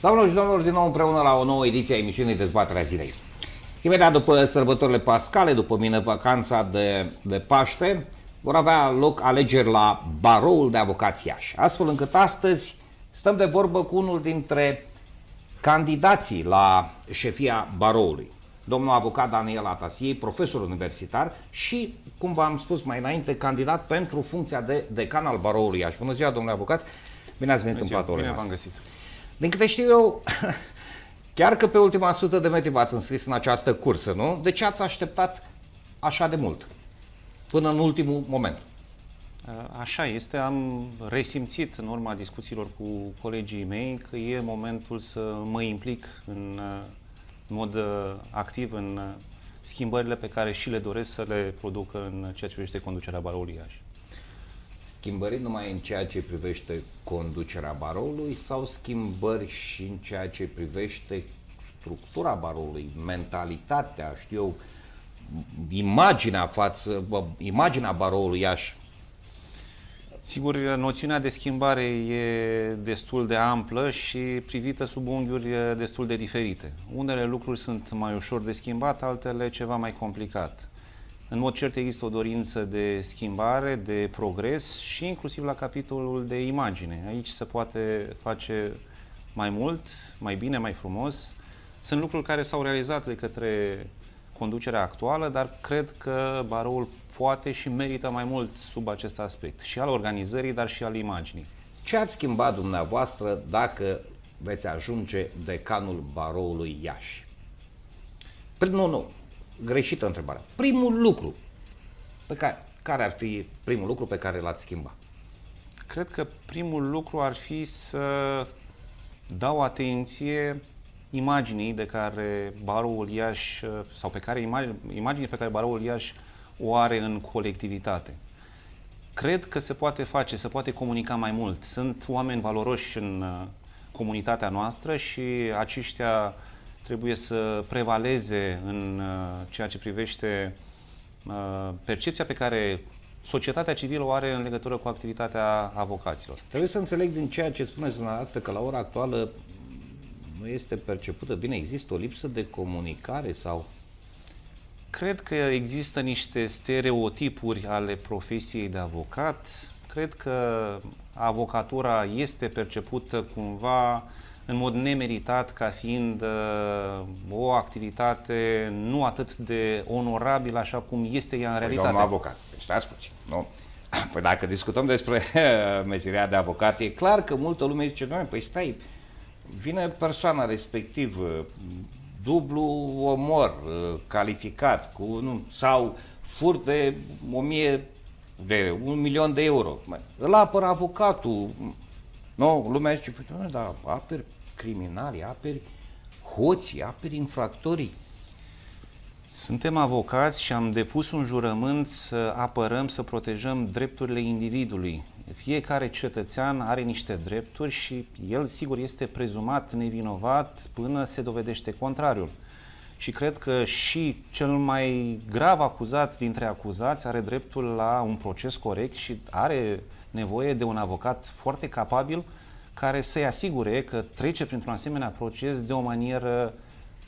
Doamnelor și domnilor, din nou împreună la o nouă ediție a emisiunii Dezbaterea Zilei. Imediat după sărbătorile pascale, după mine vacanța de, de Paște, vor avea loc alegeri la baroul de avocați Iași, astfel încât astăzi stăm de vorbă cu unul dintre candidații la șefia baroului, domnul avocat Daniel Atasie, profesor universitar și, cum v-am spus mai înainte, candidat pentru funcția de decan al baroului Iași. Bună ziua, domnule avocat! Bine ați venit Bună în platoul Bine v-am găsit! Din câte știu eu, chiar că pe ultima sută de metri v-ați înscris în această cursă, nu? De ce ați așteptat așa de mult, până în ultimul moment? Uh, așa este, am resimțit în urma discuțiilor cu colegii mei că e momentul să mă implic în uh, mod uh, activ în schimbările pe care și le doresc să le producă în ceea ce privește conducerea Baroului Iași. Schimbări numai în ceea ce privește conducerea baroului sau schimbări și în ceea ce privește structura baroului, mentalitatea, știu eu, imaginea față, imaginea baroului Iași? Sigur, noțiunea de schimbare e destul de amplă și privită sub unghiuri destul de diferite. Unele lucruri sunt mai ușor de schimbat, altele ceva mai complicat. În mod cert există o dorință de schimbare, de progres și inclusiv la capitolul de imagine. Aici se poate face mai mult, mai bine, mai frumos. Sunt lucruri care s-au realizat de către conducerea actuală, dar cred că baroul poate și merită mai mult sub acest aspect, și al organizării, dar și al imaginii. Ce ați schimbat dumneavoastră dacă veți ajunge decanul baroului Iași? Prin, nu, nu, greșită întrebarea. Primul lucru pe care, care ar fi primul lucru pe care l-ați schimba? Cred că primul lucru ar fi să dau atenție imaginii de care baroul Iași, sau pe care imaginii pe care baroul Iași o are în colectivitate. Cred că se poate face, se poate comunica mai mult. Sunt oameni valoroși în uh, comunitatea noastră și aceștia trebuie să prevaleze în uh, ceea ce privește uh, percepția pe care societatea civilă o are în legătură cu activitatea avocaților. Trebuie să înțeleg din ceea ce spuneți dumneavoastră că la ora actuală nu este percepută bine, există o lipsă de comunicare sau Cred că există niște stereotipuri ale profesiei de avocat. Cred că avocatura este percepută cumva în mod nemeritat ca fiind uh, o activitate nu atât de onorabilă așa cum este ea în păi realitate. Domnul avocat, păi stați puțin, nu? Păi dacă discutăm despre uh, meseria de avocat, e clar că multă lume zice, noi, păi stai, vine persoana respectivă, uh, dublu omor, calificat, cu, nu, sau fur de 1000 de un milion de euro. Îl apără avocatul, No, lumea zice, păi, dar da, aperi criminali, aperi hoții, aperi infractorii. Suntem avocați și am depus un jurământ să apărăm, să protejăm drepturile individului. Fiecare cetățean are niște drepturi și el, sigur, este prezumat nevinovat până se dovedește contrariul. Și cred că și cel mai grav acuzat dintre acuzați are dreptul la un proces corect și are nevoie de un avocat foarte capabil care să-i asigure că trece printr-un asemenea proces de o manieră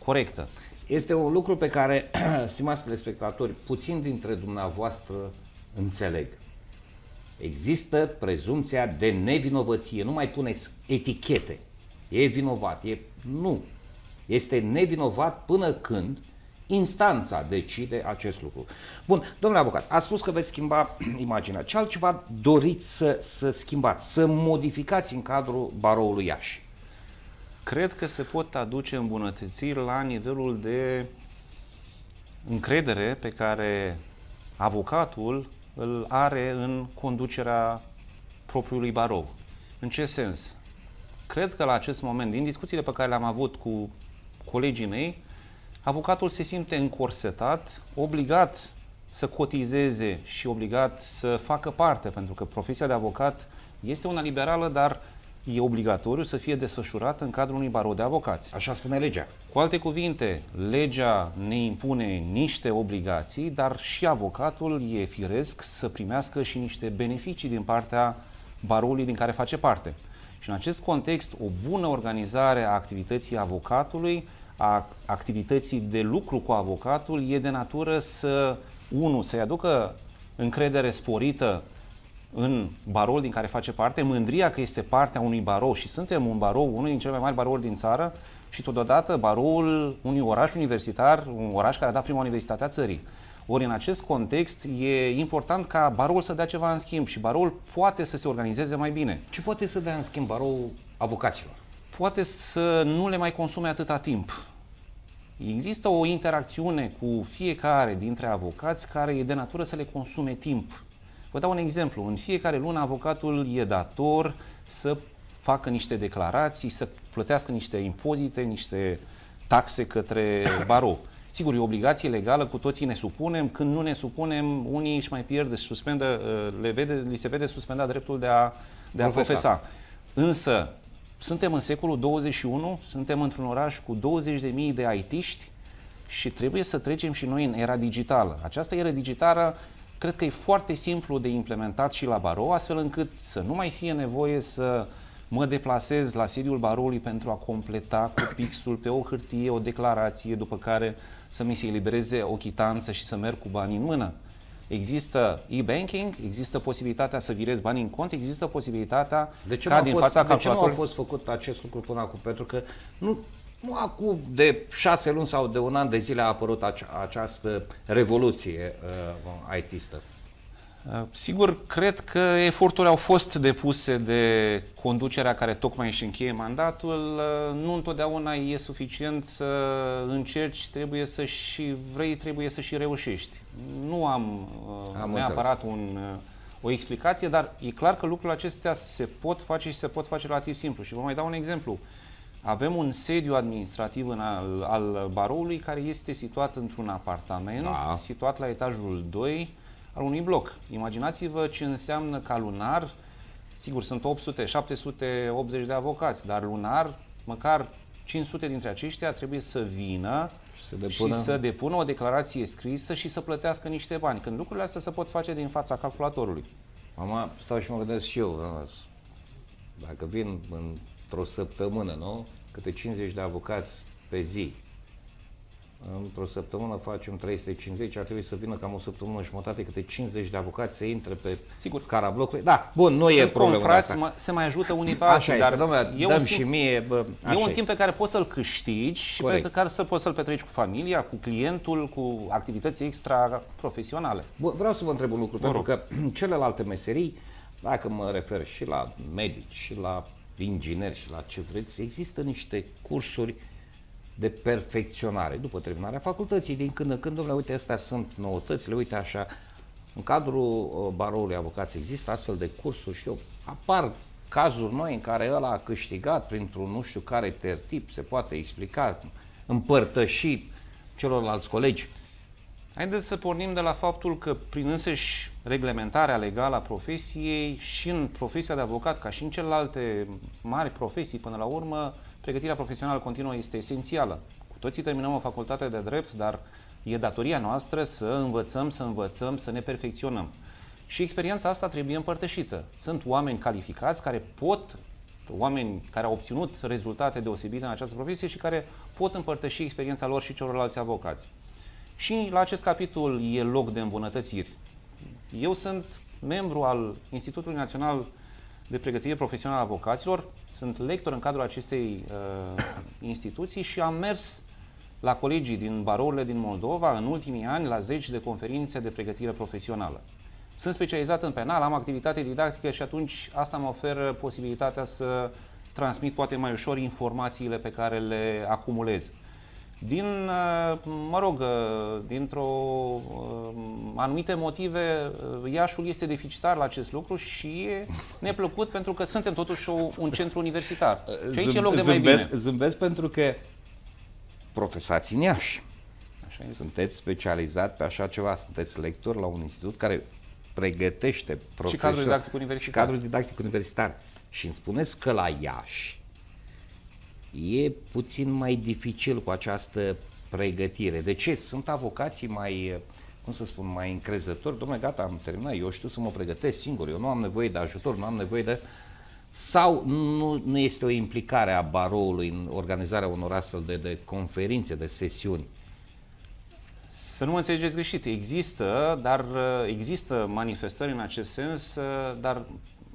corectă. Este un lucru pe care, stimați telespectatori, puțin dintre dumneavoastră înțeleg. Există prezumția de nevinovăție. Nu mai puneți etichete. E vinovat. E... Nu. Este nevinovat până când Instanța decide acest lucru. Bun, domnule avocat, a spus că veți schimba imaginea. Ce altceva doriți să, să schimbați, să modificați în cadrul baroului Iași? Cred că se pot aduce îmbunătățiri la nivelul de încredere pe care avocatul îl are în conducerea propriului barou. În ce sens? Cred că la acest moment, din discuțiile pe care le-am avut cu colegii mei, avocatul se simte încorsetat, obligat să cotizeze și obligat să facă parte, pentru că profesia de avocat este una liberală, dar e obligatoriu să fie desfășurat în cadrul unui barou de avocați. Așa spune legea. Cu alte cuvinte, legea ne impune niște obligații, dar și avocatul e firesc să primească și niște beneficii din partea baroului din care face parte. Și în acest context, o bună organizare a activității avocatului a activității de lucru cu avocatul e de natură să, unu, să-i aducă încredere sporită în barol din care face parte, mândria că este partea unui barou și suntem un barou, unul din cele mai mari barouri din țară și totodată baroul unui oraș universitar, un oraș care a dat prima universitate a țării. Ori în acest context e important ca baroul să dea ceva în schimb și baroul poate să se organizeze mai bine. Ce poate să dea în schimb baroul avocaților? poate să nu le mai consume atâta timp. Există o interacțiune cu fiecare dintre avocați care e de natură să le consume timp. Vă dau un exemplu. În fiecare lună avocatul e dator să facă niște declarații, să plătească niște impozite, niște taxe către barou. Sigur, e obligație legală, cu toții ne supunem. Când nu ne supunem, unii își mai pierde, suspendă, uh, le, vede, li se vede suspendat dreptul de a, de a profesa. Însă, suntem în secolul 21, suntem într-un oraș cu 20.000 de aitiști și trebuie să trecem și noi în era digitală. Această era digitală cred că e foarte simplu de implementat și la barou, astfel încât să nu mai fie nevoie să mă deplasez la sediul baroului pentru a completa cu pixul pe o hârtie o declarație, după care să mi se elibereze o chitanță și să merg cu banii în mână. Există e-banking, există posibilitatea să virezi bani în cont, există posibilitatea de ce ca din fost, fața De ce nu a fost făcut acest lucru până acum? Pentru că nu, nu acum de șase luni sau de un an de zile a apărut ace- această revoluție uh, IT-stă. Uh, sigur, cred că eforturile au fost depuse de conducerea care tocmai își încheie mandatul. Uh, nu întotdeauna e suficient să încerci, trebuie să și vrei, trebuie să și reușești. Nu am, uh, am neapărat un, o explicație, dar e clar că lucrurile acestea se pot face și se pot face relativ simplu. Și vă mai dau un exemplu. Avem un sediu administrativ în al, al baroului care este situat într-un apartament, da. situat la etajul 2, al unui bloc. Imaginați-vă ce înseamnă ca lunar, sigur sunt 800, 780 de avocați, dar lunar măcar 500 dintre aceștia trebuie să vină și să, depună. și să depună o declarație scrisă și să plătească niște bani. Când lucrurile astea se pot face din fața calculatorului. Mama, stau și mă gândesc și eu, dacă vin într-o săptămână, nu? Câte 50 de avocați pe zi, într-o săptămână facem 350, ar trebui să vină cam o săptămână și jumătate câte 50 de avocați să intre pe Sigur. scara blocului. Da, bun, nu Sunt e problema confrați, asta. se mai ajută unii pe alții, dar domnule, e, dăm un, și mie, bă, e un timp pe care poți să-l câștigi și Corect. pe care să poți să-l petreci cu familia, cu clientul, cu activități extra-profesionale. Bun, vreau să vă întreb un lucru, mă pentru că celelalte meserii, dacă mă refer și la medici, și la ingineri, și la ce vreți, există niște cursuri de perfecționare. După terminarea facultății, din când în când, domnule, uite, astea sunt noutățile, uite așa, în cadrul uh, baroului avocați există astfel de cursuri, știu, apar cazuri noi în care ăla a câștigat printr-un nu știu care tertip, se poate explica, împărtăși celorlalți colegi. Haideți să pornim de la faptul că prin însăși reglementarea legală a profesiei și în profesia de avocat, ca și în celelalte mari profesii, până la urmă, pregătirea profesională continuă este esențială. Cu toții terminăm o facultate de drept, dar e datoria noastră să învățăm, să învățăm, să ne perfecționăm. Și experiența asta trebuie împărtășită. Sunt oameni calificați care pot, oameni care au obținut rezultate deosebite în această profesie și care pot împărtăși experiența lor și celorlalți avocați. Și la acest capitol e loc de îmbunătățiri. Eu sunt membru al Institutului Național de pregătire profesională a avocaților. Sunt lector în cadrul acestei uh, instituții și am mers la colegii din barourile din Moldova în ultimii ani la zeci de conferințe de pregătire profesională. Sunt specializat în penal, am activitate didactică și atunci asta mă oferă posibilitatea să transmit poate mai ușor informațiile pe care le acumulez. Uh, din, uh, mă rog, uh, dintr-o uh, anumite motive, Iașul este deficitar la acest lucru și e neplăcut pentru că suntem totuși un centru universitar. Și aici Zâm, e loc de mai bine. Zâmbesc pentru că profesați în Iași. Așa este. Sunteți specializat pe așa ceva, sunteți lector la un institut care pregătește profesori și cadrul didactic universitar. Și cadrul didactic universitar. Și îmi spuneți că la Iași e puțin mai dificil cu această pregătire. De ce? Sunt avocații mai, cum să spun, mai încrezători. Domnule, gata, am terminat, eu știu să mă pregătesc singur, eu nu am nevoie de ajutor, nu am nevoie de... Sau nu, nu este o implicare a baroului în organizarea unor astfel de, de conferințe, de sesiuni? Să nu mă înțelegeți greșit, există, dar există manifestări în acest sens, dar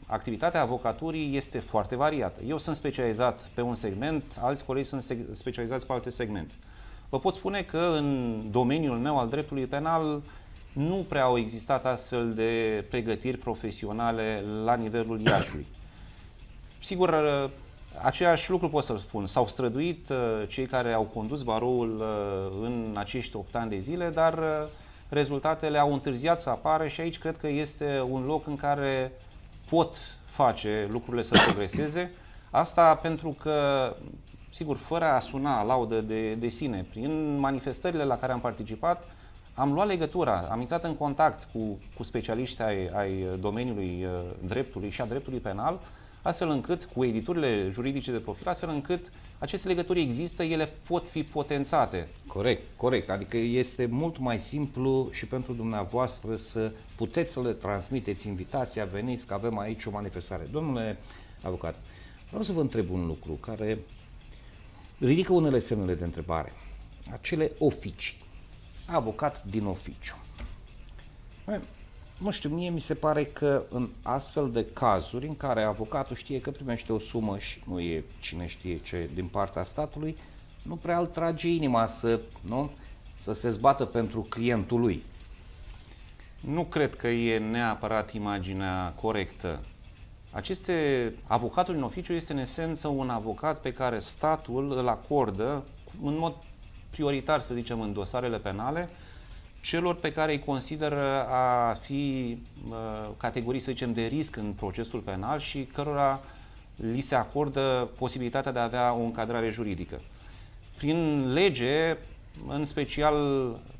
activitatea avocaturii este foarte variată. Eu sunt specializat pe un segment, alți colegi sunt specializați pe alte segmente. Vă pot spune că în domeniul meu al dreptului penal nu prea au existat astfel de pregătiri profesionale la nivelul iașului. Sigur, Aceeași lucru pot să-l spun. S-au străduit uh, cei care au condus baroul uh, în acești 8 ani de zile, dar uh, rezultatele au întârziat să apară și aici cred că este un loc în care pot face lucrurile să progreseze. Asta pentru că, sigur, fără a suna laudă de, de sine, prin manifestările la care am participat, am luat legătura, am intrat în contact cu, cu specialiști ai, ai domeniului uh, dreptului și a dreptului penal, uh, astfel încât, cu editurile juridice de profil, astfel încât aceste legături există, ele pot fi potențate. Corect, corect. Adică este mult mai simplu și pentru dumneavoastră să puteți să le transmiteți invitația, veniți că avem aici o manifestare. Domnule avocat, vreau să vă întreb un lucru care ridică unele semnele de întrebare. Acele oficii. Avocat din oficiu nu știu, mie mi se pare că în astfel de cazuri în care avocatul știe că primește o sumă și nu e cine știe ce din partea statului, nu prea îl trage inima să, nu? să se zbată pentru clientul lui. Nu cred că e neapărat imaginea corectă. Aceste, avocatul în oficiu este în esență un avocat pe care statul îl acordă în mod prioritar, să zicem, în dosarele penale, celor pe care îi consideră a fi categorii, să zicem, de risc în procesul penal și cărora li se acordă posibilitatea de a avea o încadrare juridică. Prin lege, în special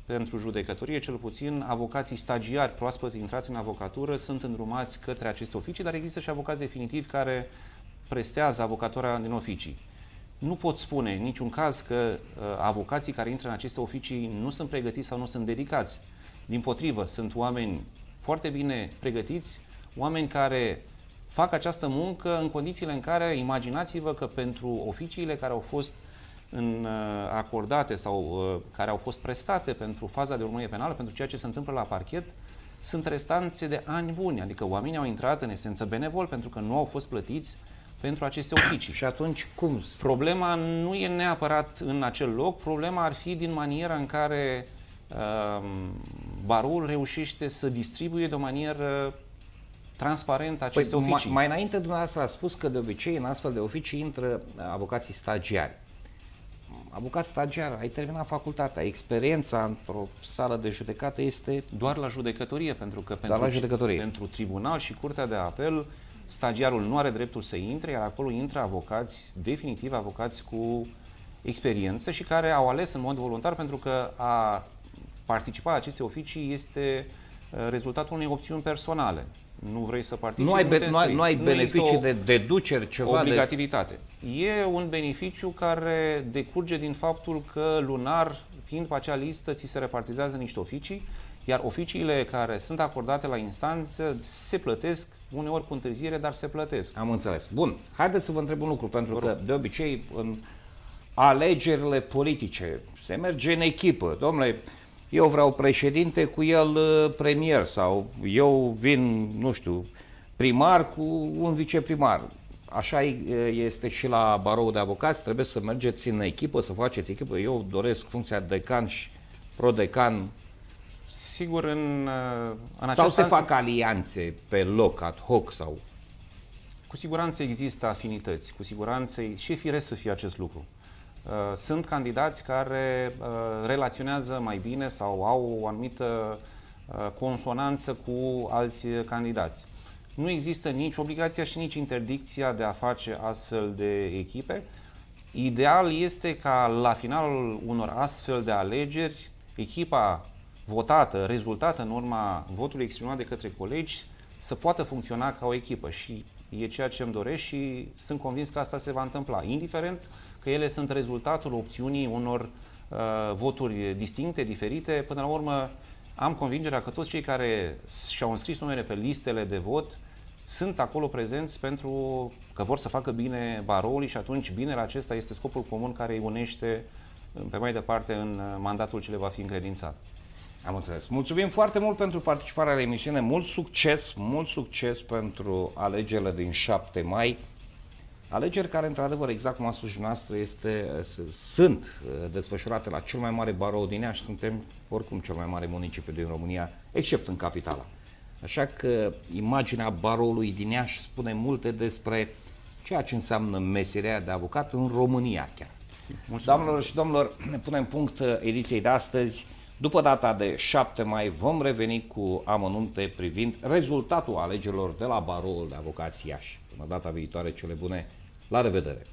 pentru judecătorie, cel puțin, avocații stagiari proaspăt intrați în avocatură sunt îndrumați către aceste oficii, dar există și avocați definitivi care prestează avocatura din oficii nu pot spune în niciun caz că uh, avocații care intră în aceste oficii nu sunt pregătiți sau nu sunt dedicați. Din potrivă, sunt oameni foarte bine pregătiți, oameni care fac această muncă în condițiile în care, imaginați-vă că pentru oficiile care au fost în, uh, acordate sau uh, care au fost prestate pentru faza de urmărie penală, pentru ceea ce se întâmplă la parchet, sunt restanțe de ani buni, adică oamenii au intrat în esență benevol pentru că nu au fost plătiți pentru aceste oficii. Și atunci cum? Problema nu e neapărat în acel loc, problema ar fi din maniera în care uh, barul reușește să distribuie de o manieră transparent păi, aceste păi, oficii. Mai, mai înainte dumneavoastră a spus că de obicei în astfel de oficii intră uh, avocații stagiari avocat stagiar, ai terminat facultatea, experiența într-o sală de judecată este... Doar la judecătorie, pentru că pentru, Doar la judecătorie. pentru tribunal și curtea de apel stagiarul nu are dreptul să intre, iar acolo intră avocați, definitiv avocați cu experiență și care au ales în mod voluntar pentru că a participa la aceste oficii este uh, rezultatul unei opțiuni personale. Nu vrei să participi, nu ai, be- nu ai, nu ai nu beneficii de deduceri, ceva obligativitate. De... E un beneficiu care decurge din faptul că lunar, fiind pe acea listă, ți se repartizează niște oficii, iar oficiile care sunt acordate la instanță se plătesc uneori cu întârziere, dar se plătesc. Am înțeles. Bun, haideți să vă întreb un lucru, pentru că de obicei în alegerile politice se merge în echipă. Domnule, eu vreau președinte, cu el uh, premier sau eu vin, nu știu, primar cu un viceprimar. Așa este și la barou de avocați, trebuie să mergeți în echipă, să faceți echipă. Eu doresc funcția decan și prodecan Sigur, în, uh, în Sau se fac alianțe pe loc, ad hoc sau... Cu siguranță există afinități, cu siguranță și e firesc să fie acest lucru. Uh, sunt candidați care uh, relaționează mai bine sau au o anumită consonanță cu alți candidați. Nu există nici obligația și nici interdicția de a face astfel de echipe. Ideal este ca la finalul unor astfel de alegeri, echipa votată, rezultată în urma votului exprimat de către colegi, să poată funcționa ca o echipă și e ceea ce îmi doresc și sunt convins că asta se va întâmpla, indiferent că ele sunt rezultatul opțiunii unor uh, voturi distincte, diferite. Până la urmă, am convingerea că toți cei care și-au înscris numele pe listele de vot sunt acolo prezenți pentru că vor să facă bine baroului și atunci binele acesta este scopul comun care îi unește pe mai departe în mandatul ce le va fi încredințat. Am înțeles. Mulțumim foarte mult pentru participarea la emisiune. Mult succes, mult succes pentru alegerile din 7 mai. Alegeri care, într-adevăr, exact cum am spus și noastră, este, sunt uh, desfășurate la cel mai mare barou din ea și suntem oricum cel mai mare municipiu din România, except în capitala. Așa că imaginea baroului din Iași spune multe despre ceea ce înseamnă meseria de avocat în România chiar. Mulțumesc. Doamnelor și domnilor, ne punem punct uh, ediției de astăzi. După data de 7 mai vom reveni cu amănunte privind rezultatul alegerilor de la baroul de avocații Iași. Până data viitoare, cele bune, la revedere!